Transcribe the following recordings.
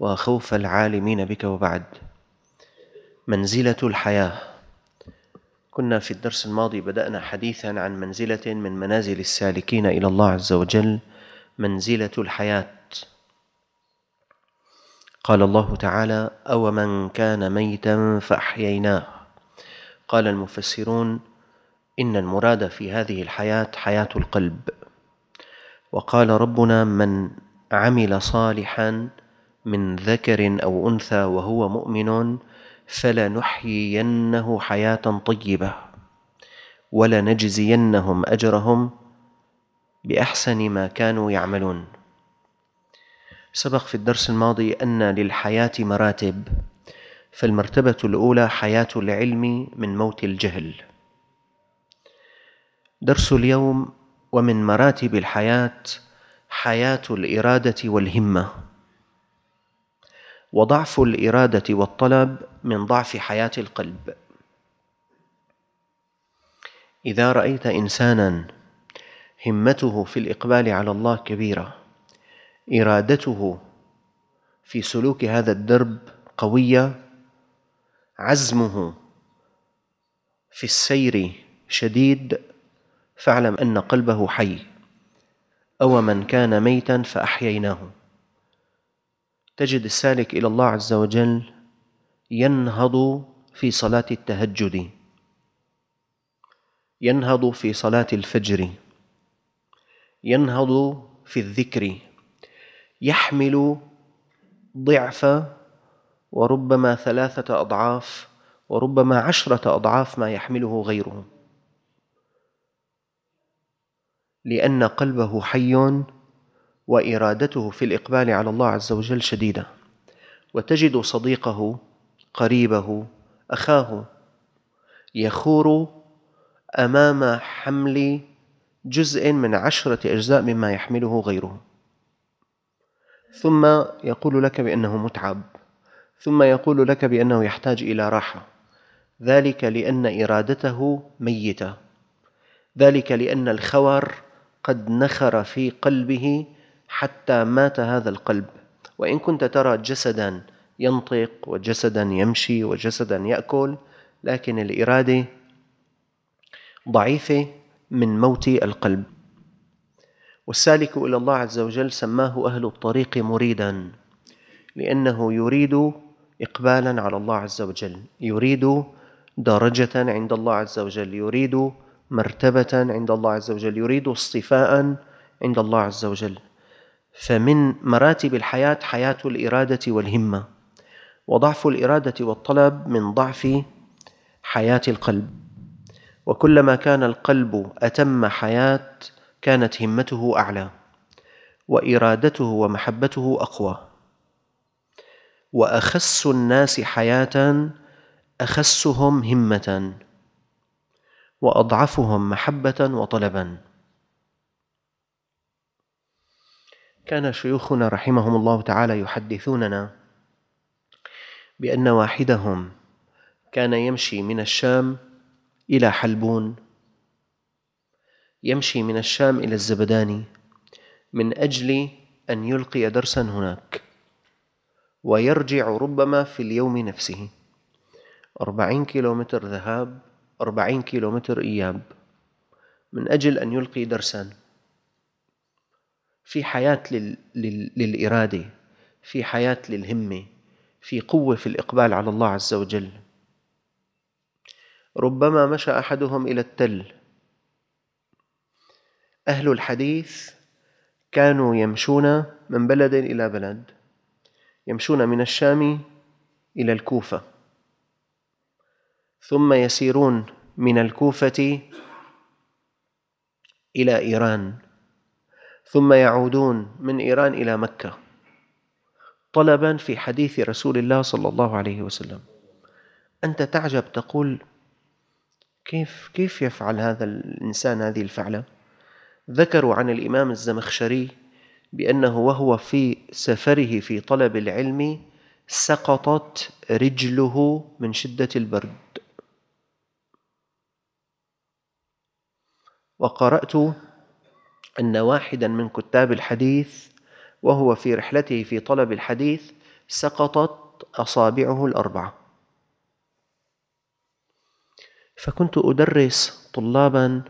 وخوف العالمين بك وبعد منزلة الحياة كنا في الدرس الماضي بدأنا حديثا عن منزلة من منازل السالكين إلى الله عز وجل منزلة الحياة قال الله تعالى أو من كان ميتا فأحييناه قال المفسرون إن المراد في هذه الحياة حياة القلب وقال ربنا من عمل صالحا من ذكر او انثى وهو مؤمن فلنحيينه حياه طيبه ولنجزينهم اجرهم باحسن ما كانوا يعملون سبق في الدرس الماضي ان للحياه مراتب فالمرتبه الاولى حياه العلم من موت الجهل درس اليوم ومن مراتب الحياه حياه الاراده والهمه وضعف الاراده والطلب من ضعف حياه القلب اذا رايت انسانا همته في الاقبال على الله كبيره ارادته في سلوك هذا الدرب قويه عزمه في السير شديد فاعلم ان قلبه حي او من كان ميتا فاحييناه تجد السالك الى الله عز وجل ينهض في صلاه التهجد ينهض في صلاه الفجر ينهض في الذكر يحمل ضعف وربما ثلاثه اضعاف وربما عشره اضعاف ما يحمله غيره لان قلبه حي وارادته في الاقبال على الله عز وجل شديده وتجد صديقه قريبه اخاه يخور امام حمل جزء من عشره اجزاء مما يحمله غيره ثم يقول لك بانه متعب ثم يقول لك بانه يحتاج الى راحه ذلك لان ارادته ميته ذلك لان الخور قد نخر في قلبه حتى مات هذا القلب وإن كنت ترى جسدا ينطق وجسدا يمشي وجسدا يأكل لكن الإرادة ضعيفة من موت القلب والسالك إلى الله عز وجل سماه أهل الطريق مريدا لأنه يريد إقبالا على الله عز وجل يريد درجة عند الله عز وجل يريد مرتبة عند الله عز وجل يريد اصطفاء عند الله عز وجل فمن مراتب الحياة حياة الإرادة والهمة وضعف الإرادة والطلب من ضعف حياة القلب وكلما كان القلب أتم حياة كانت همته أعلى وإرادته ومحبته أقوى وأخس الناس حياة أخسهم همة وأضعفهم محبة وطلبا كان شيوخنا رحمهم الله تعالى يحدثوننا بأن واحدهم كان يمشي من الشام إلى حلبون يمشي من الشام إلى الزبداني من أجل أن يلقي درسا هناك ويرجع ربما في اليوم نفسه أربعين كيلومتر ذهاب أربعين كيلومتر إياب من أجل أن يلقي درساً في حياة لل... لل... للإرادة في حياة للهمة في قوة في الإقبال على الله عز وجل ربما مشى أحدهم إلى التل أهل الحديث كانوا يمشون من بلد إلى بلد يمشون من الشام إلى الكوفة ثم يسيرون من الكوفة إلى إيران ثم يعودون من إيران إلى مكة طلبا في حديث رسول الله صلى الله عليه وسلم أنت تعجب تقول كيف كيف يفعل هذا الإنسان هذه الفعلة؟ ذكروا عن الإمام الزمخشري بأنه وهو في سفره في طلب العلم سقطت رجله من شدة البرد وقرأت أن واحدا من كتاب الحديث وهو في رحلته في طلب الحديث سقطت أصابعه الأربعة فكنت أدرس طلابا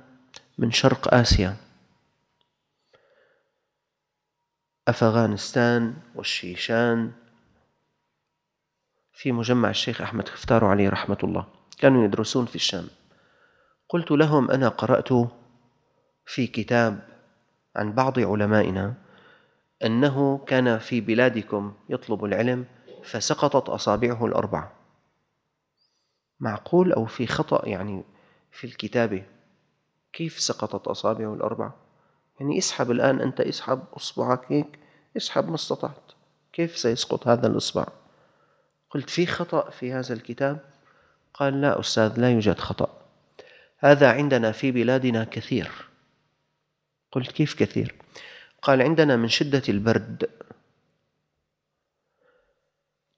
من شرق آسيا أفغانستان والشيشان في مجمع الشيخ أحمد خفتار عليه رحمة الله كانوا يدرسون في الشام قلت لهم أنا قرأت في كتاب عن بعض علمائنا أنه كان في بلادكم يطلب العلم فسقطت أصابعه الأربعة معقول أو في خطأ يعني في الكتابة كيف سقطت أصابعه الأربعة يعني اسحب الآن أنت اسحب أصبعك هيك اسحب ما استطعت كيف سيسقط هذا الإصبع قلت في خطأ في هذا الكتاب قال لا أستاذ لا يوجد خطأ هذا عندنا في بلادنا كثير قلت كيف كثير قال عندنا من شدة البرد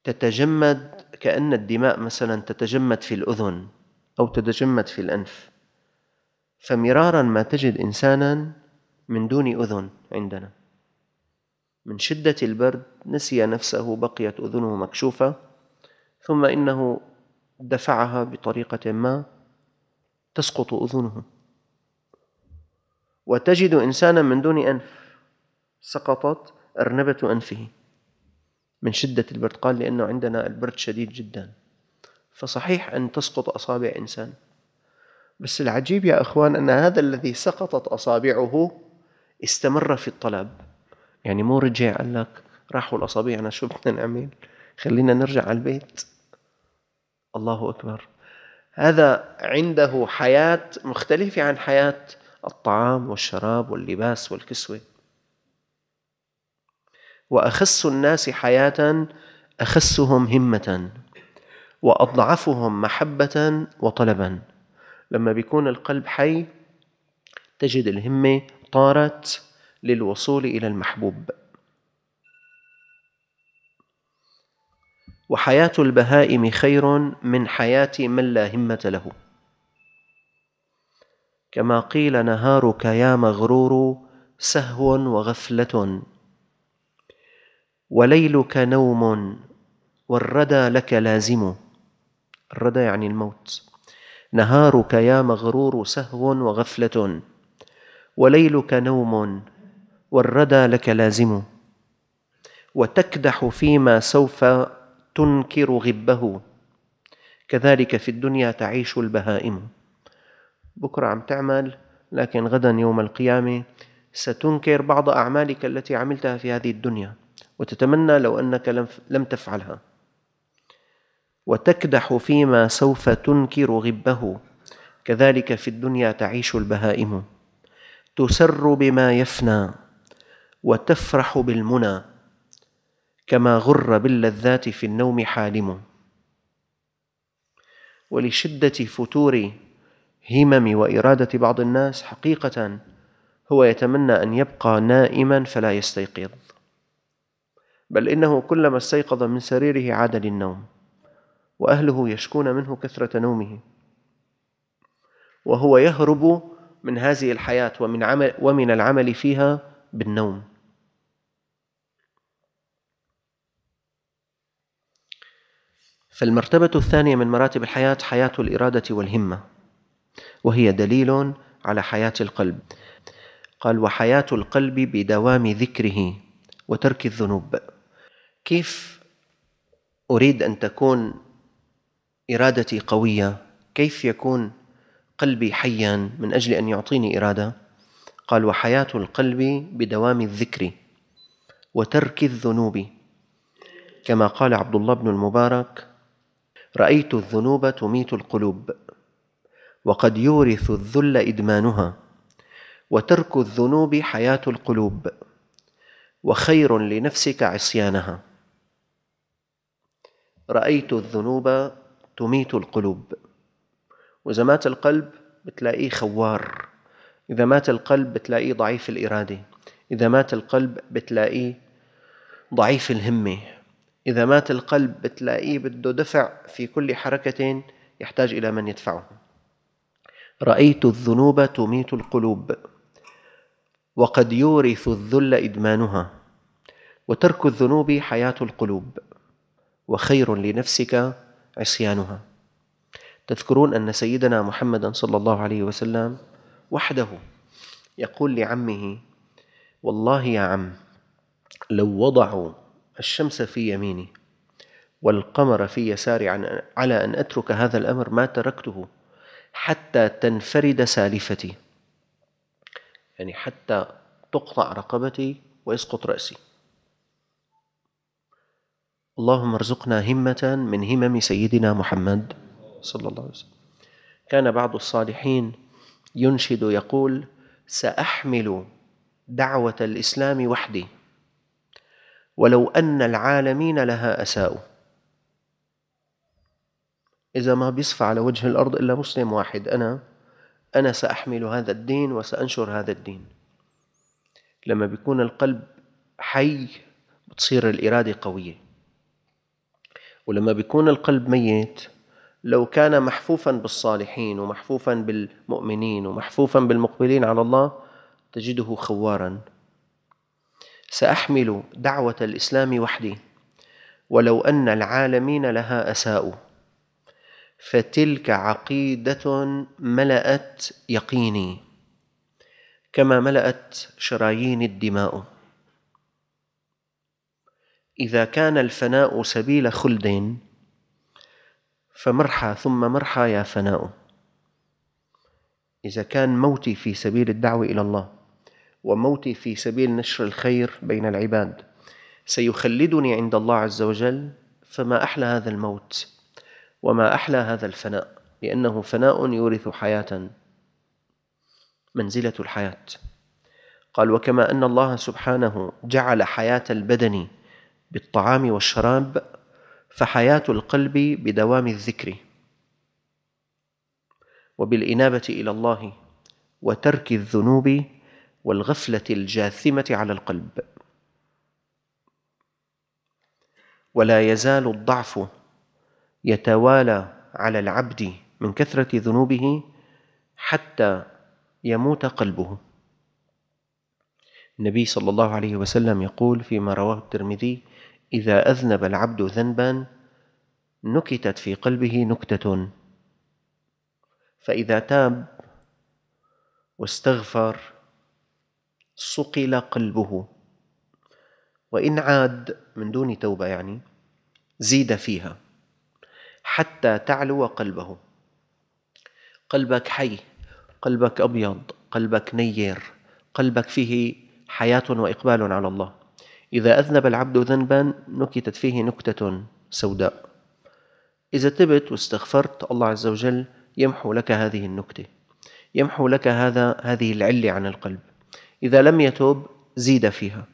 تتجمد كأن الدماء مثلا تتجمد في الأذن أو تتجمد في الأنف فمرارا ما تجد إنسانا من دون أذن عندنا من شدة البرد نسي نفسه بقيت أذنه مكشوفة ثم إنه دفعها بطريقة ما تسقط أذنه وتجد إنسانا من دون أنف سقطت أرنبة أنفه من شدة البرد قال لأنه عندنا البرد شديد جدا فصحيح أن تسقط أصابع إنسان بس العجيب يا أخوان أن هذا الذي سقطت أصابعه استمر في الطلب يعني مو رجع قال لك راحوا الأصابع أنا شو بدنا نعمل خلينا نرجع على البيت الله أكبر هذا عنده حياة مختلفة عن حياة الطعام والشراب واللباس والكسوة وأخس الناس حياة أخسهم همة وأضعفهم محبة وطلبا لما بيكون القلب حي تجد الهمة طارت للوصول إلى المحبوب وحياة البهائم خير من حياة من لا همة له كما قيل نهارك يا مغرور سهو وغفله وليلك نوم والردى لك لازم الردى يعني الموت نهارك يا مغرور سهو وغفله وليلك نوم والردى لك لازم وتكدح فيما سوف تنكر غبه كذلك في الدنيا تعيش البهائم بكرة عم تعمل لكن غدا يوم القيامة ستنكر بعض أعمالك التي عملتها في هذه الدنيا وتتمنى لو أنك لم تفعلها وتكدح فيما سوف تنكر غبه كذلك في الدنيا تعيش البهائم تسر بما يفنى وتفرح بالمنى كما غر باللذات في النوم حالم ولشده فتور همم واراده بعض الناس حقيقه هو يتمنى ان يبقى نائما فلا يستيقظ بل انه كلما استيقظ من سريره عاد للنوم واهله يشكون منه كثره نومه وهو يهرب من هذه الحياه ومن عمل ومن العمل فيها بالنوم فالمرتبه الثانيه من مراتب الحياه حياه الاراده والهمه وهي دليل على حياة القلب قال وحياة القلب بدوام ذكره وترك الذنوب كيف أريد أن تكون إرادتي قوية كيف يكون قلبي حيا من أجل أن يعطيني إرادة قال وحياة القلب بدوام الذكر وترك الذنوب كما قال عبد الله بن المبارك رأيت الذنوب تميت القلوب وقد يورث الذل إدمانها وترك الذنوب حياة القلوب وخير لنفسك عصيانها رأيت الذنوب تميت القلوب وإذا مات القلب بتلاقيه خوار إذا مات القلب بتلاقيه ضعيف الإرادة إذا مات القلب بتلاقيه ضعيف الهمة إذا مات القلب بتلاقيه بده دفع في كل حركة يحتاج إلى من يدفعه رايت الذنوب تميت القلوب وقد يورث الذل ادمانها وترك الذنوب حياه القلوب وخير لنفسك عصيانها تذكرون ان سيدنا محمدا صلى الله عليه وسلم وحده يقول لعمه والله يا عم لو وضعوا الشمس في يميني والقمر في يساري عن على ان اترك هذا الامر ما تركته حتى تنفرد سالفتي يعني حتى تقطع رقبتي ويسقط رأسي اللهم ارزقنا همة من همم سيدنا محمد صلى الله عليه وسلم كان بعض الصالحين ينشد يقول سأحمل دعوة الإسلام وحدي ولو أن العالمين لها أساؤه إذا ما بيصفى على وجه الأرض إلا مسلم واحد أنا أنا سأحمل هذا الدين وسأنشر هذا الدين لما بيكون القلب حي بتصير الإرادة قوية ولما بيكون القلب ميت لو كان محفوفا بالصالحين ومحفوفا بالمؤمنين ومحفوفا بالمقبلين على الله تجده خوارا سأحمل دعوة الإسلام وحدي ولو أن العالمين لها أساءوا فتلك عقيده ملات يقيني كما ملات شرايين الدماء اذا كان الفناء سبيل خلد فمرحى ثم مرحى يا فناء اذا كان موتي في سبيل الدعوه الى الله وموتي في سبيل نشر الخير بين العباد سيخلدني عند الله عز وجل فما احلى هذا الموت وما احلى هذا الفناء لانه فناء يورث حياه منزله الحياه قال وكما ان الله سبحانه جعل حياه البدن بالطعام والشراب فحياه القلب بدوام الذكر وبالانابه الى الله وترك الذنوب والغفله الجاثمه على القلب ولا يزال الضعف يتوالى على العبد من كثرة ذنوبه حتى يموت قلبه النبي صلى الله عليه وسلم يقول فيما رواه الترمذي إذا أذنب العبد ذنبا نكتت في قلبه نكتة فإذا تاب واستغفر صقل قلبه وإن عاد من دون توبة يعني زيد فيها حتى تعلو قلبه قلبك حي قلبك أبيض قلبك نير قلبك فيه حياة وإقبال على الله إذا أذنب العبد ذنبا نكتت فيه نكتة سوداء إذا تبت واستغفرت الله عز وجل يمحو لك هذه النكتة يمحو لك هذا هذه العلة عن القلب إذا لم يتوب زيد فيها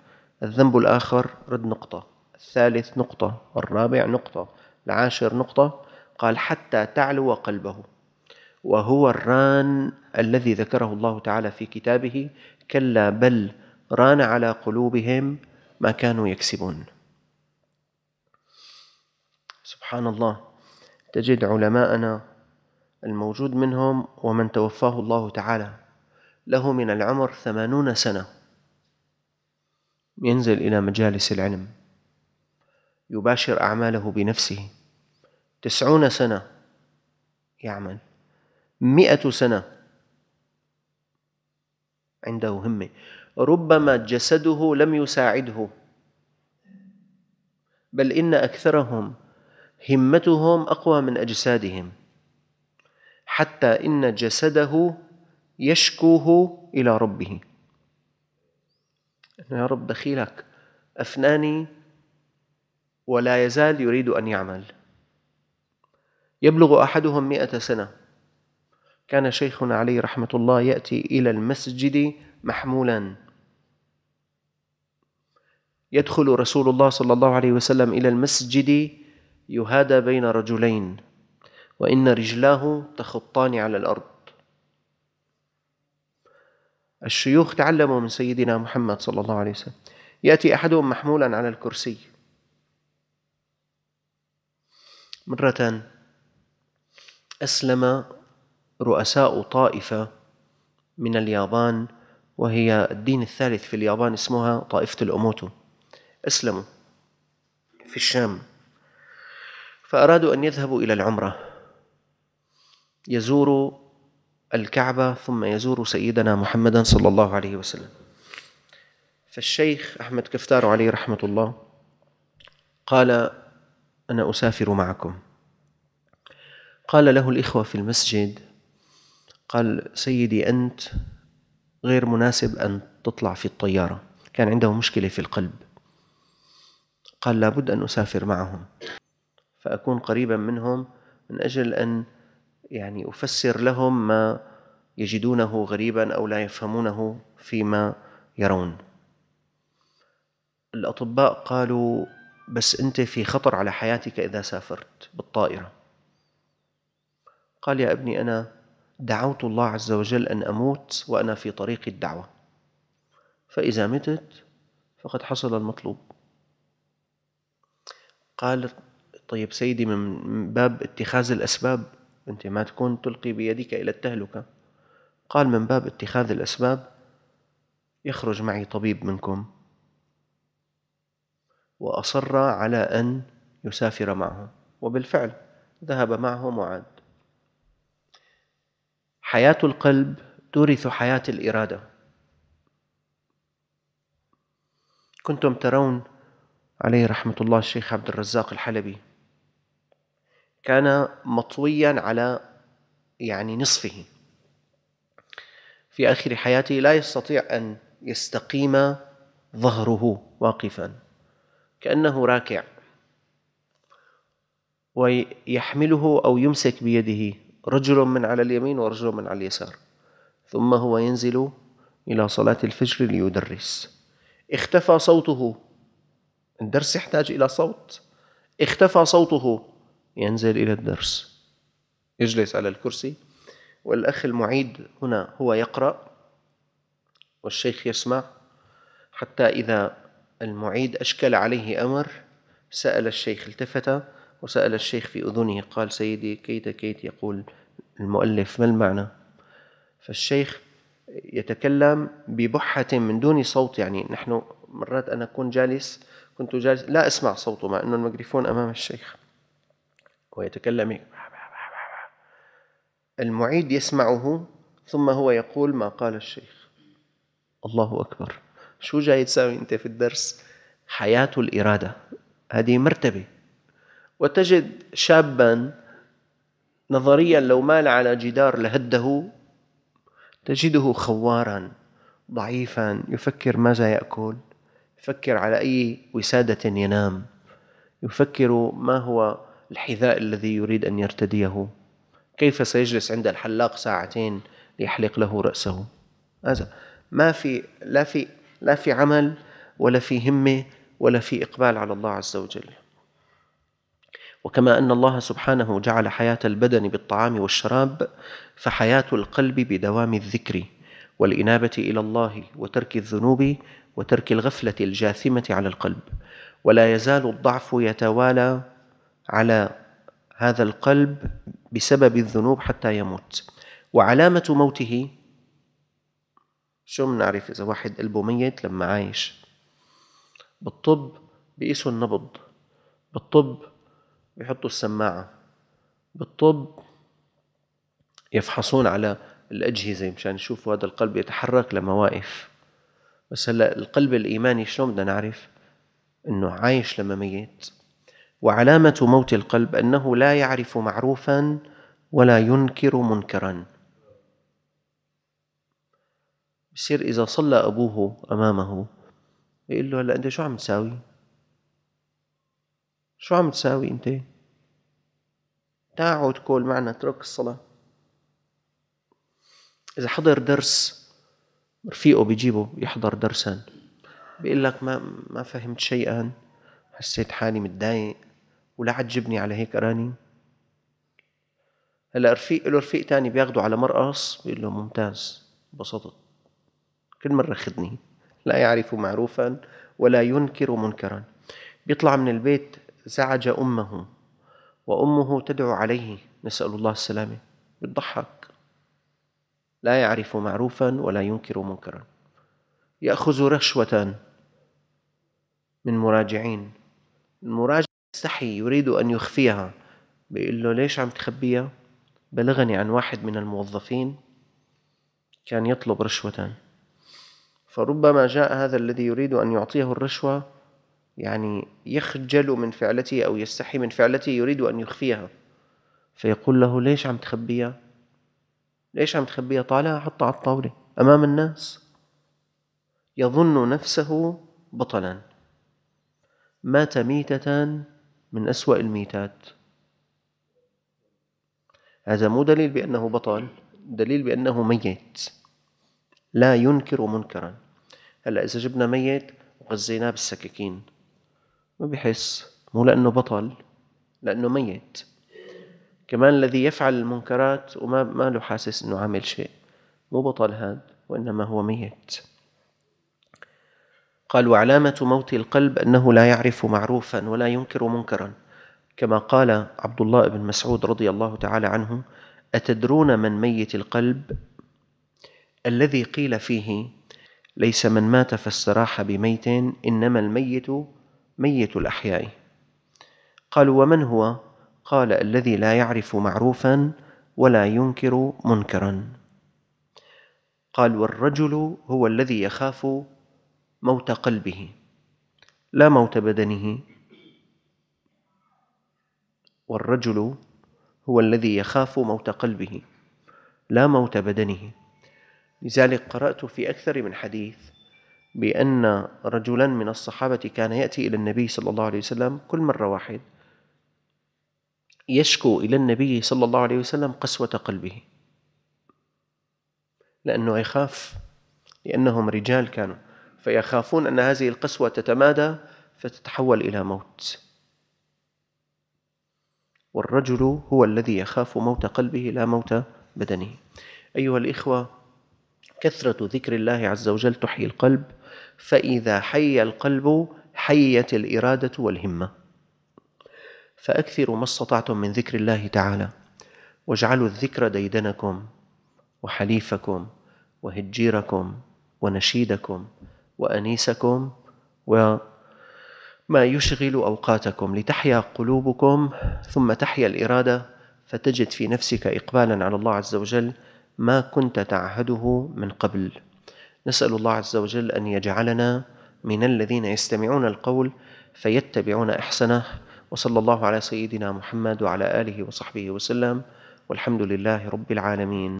الذنب الآخر رد نقطة الثالث نقطة الرابع نقطة العاشر نقطة قال حتى تعلو قلبه وهو الران الذي ذكره الله تعالى في كتابه كلا بل ران على قلوبهم ما كانوا يكسبون سبحان الله تجد علماءنا الموجود منهم ومن توفاه الله تعالى له من العمر ثمانون سنة ينزل إلى مجالس العلم يباشر أعماله بنفسه تسعون سنة يعمل مئة سنة عنده همة ربما جسده لم يساعده بل إن أكثرهم همتهم أقوى من أجسادهم حتى إن جسده يشكوه إلى ربه يا رب دخيلك أفناني ولا يزال يريد أن يعمل يبلغ أحدهم مئة سنة كان شيخنا عليه رحمة الله يأتي إلى المسجد محمولا يدخل رسول الله صلى الله عليه وسلم إلى المسجد يهادى بين رجلين وإن رجلاه تخطان على الأرض الشيوخ تعلموا من سيدنا محمد صلى الله عليه وسلم يأتي أحدهم محمولا على الكرسي مرة أسلم رؤساء طائفة من اليابان وهي الدين الثالث في اليابان اسمها طائفة الأموتو أسلموا في الشام فأرادوا أن يذهبوا إلى العمرة يزوروا الكعبة ثم يزوروا سيدنا محمدا صلى الله عليه وسلم فالشيخ أحمد كفتار عليه رحمة الله قال أنا أسافر معكم قال له الإخوة في المسجد قال سيدي أنت غير مناسب أن تطلع في الطيارة كان عنده مشكلة في القلب قال لابد أن أسافر معهم فأكون قريبا منهم من أجل أن يعني أفسر لهم ما يجدونه غريبا أو لا يفهمونه فيما يرون الأطباء قالوا بس أنت في خطر على حياتك إذا سافرت بالطائرة قال يا ابني أنا دعوت الله عز وجل أن أموت وأنا في طريق الدعوة فإذا متت فقد حصل المطلوب قال طيب سيدي من باب اتخاذ الأسباب أنت ما تكون تلقي بيدك إلى التهلكة قال من باب اتخاذ الأسباب يخرج معي طبيب منكم وأصر على أن يسافر معه وبالفعل ذهب معه معاذ حياة القلب تورث حياة الإرادة كنتم ترون عليه رحمة الله الشيخ عبد الرزاق الحلبي كان مطويا على يعني نصفه في آخر حياته لا يستطيع أن يستقيم ظهره واقفا كأنه راكع ويحمله أو يمسك بيده رجل من على اليمين ورجل من على اليسار ثم هو ينزل إلى صلاة الفجر ليدرس اختفى صوته الدرس يحتاج إلى صوت اختفى صوته ينزل إلى الدرس يجلس على الكرسي والأخ المعيد هنا هو يقرأ والشيخ يسمع حتى إذا المعيد أشكل عليه أمر سأل الشيخ التفت وسأل الشيخ في أذنه قال سيدي كيت كيت يقول المؤلف ما المعنى فالشيخ يتكلم ببحة من دون صوت يعني نحن مرات أنا أكون جالس كنت جالس لا أسمع صوته مع أنه الميكروفون أمام الشيخ ويتكلم المعيد يسمعه ثم هو يقول ما قال الشيخ الله أكبر شو جاي تساوي أنت في الدرس حياة الإرادة هذه مرتبة وتجد شابا نظريا لو مال على جدار لهده تجده خوارا ضعيفا يفكر ماذا ياكل يفكر على اي وساده ينام يفكر ما هو الحذاء الذي يريد ان يرتديه كيف سيجلس عند الحلاق ساعتين ليحلق له راسه هذا ما في لا في لا في عمل ولا في همه ولا في اقبال على الله عز وجل وكما ان الله سبحانه جعل حياه البدن بالطعام والشراب فحياه القلب بدوام الذكر والانابه الى الله وترك الذنوب وترك الغفله الجاثمه على القلب ولا يزال الضعف يتوالى على هذا القلب بسبب الذنوب حتى يموت وعلامه موته شو بنعرف اذا واحد قلبه ميت لما عايش بالطب بيقيسوا النبض بالطب يحطوا السماعة بالطب يفحصون على الأجهزة مشان يشوفوا هذا القلب يتحرك لما واقف بس هلا القلب الإيماني شلون بدنا نعرف إنه عايش لما ميت وعلامة موت القلب أنه لا يعرف معروفا ولا ينكر منكرا بصير إذا صلى أبوه أمامه بيقول له هلا أنت شو عم تساوي؟ شو عم تساوي انت؟ تعا تقول معنا اترك الصلاة إذا حضر درس رفيقه بيجيبه يحضر درسا بيقول لك ما ما فهمت شيئا حسيت حالي متضايق ولا عجبني على هيك أراني هلا رفيق له رفيق تاني بياخده على مرقص بيقول له ممتاز انبسطت كل مرة خدني لا يعرف معروفا ولا ينكر منكرا بيطلع من البيت زعج أمه وأمه تدعو عليه نسأل الله السلامة بتضحك لا يعرف معروفا ولا ينكر منكرا يأخذ رشوة من مراجعين المراجع يستحي يريد أن يخفيها بيقول له ليش عم تخبيها بلغني عن واحد من الموظفين كان يطلب رشوة فربما جاء هذا الذي يريد أن يعطيه الرشوة يعني يخجل من فعلته أو يستحي من فعلته يريد أن يخفيها فيقول له ليش عم تخبيها ليش عم تخبيها طالعها حطها على الطاولة أمام الناس يظن نفسه بطلا مات ميتة من أسوأ الميتات هذا مو دليل بأنه بطل دليل بأنه ميت لا ينكر منكرا هلا إذا جبنا ميت وغزيناه بالسكاكين ما بيحس مو لأنه بطل لأنه ميت كمان الذي يفعل المنكرات وما ما له حاسس انه عامل شيء مو بطل هذا وانما هو ميت قال وعلامة موت القلب أنه لا يعرف معروفا ولا ينكر منكرا كما قال عبد الله بن مسعود رضي الله تعالى عنه أتدرون من ميت القلب الذي قيل فيه ليس من مات فاستراح بميت إنما الميت ميت الأحياء قالوا ومن هو قال الذي لا يعرف معروفا ولا ينكر منكرا قال والرجل هو الذي يخاف موت قلبه لا موت بدنه والرجل هو الذي يخاف موت قلبه لا موت بدنه لذلك قرأت في أكثر من حديث بأن رجلا من الصحابة كان يأتي إلى النبي صلى الله عليه وسلم كل مرة واحد يشكو إلى النبي صلى الله عليه وسلم قسوة قلبه لأنه يخاف لأنهم رجال كانوا فيخافون أن هذه القسوة تتمادى فتتحول إلى موت والرجل هو الذي يخاف موت قلبه لا موت بدنه أيها الإخوة كثرة ذكر الله عز وجل تحيي القلب فإذا حي القلب حيت الإرادة والهمة فأكثروا ما استطعتم من ذكر الله تعالى واجعلوا الذكر ديدنكم وحليفكم وهجيركم ونشيدكم وأنيسكم وما يشغل أوقاتكم لتحيا قلوبكم ثم تحيا الإرادة فتجد في نفسك إقبالا على الله عز وجل ما كنت تعهده من قبل نسأل الله عز وجل أن يجعلنا من الذين يستمعون القول فيتبعون أحسنه وصلى الله على سيدنا محمد وعلى آله وصحبه وسلم والحمد لله رب العالمين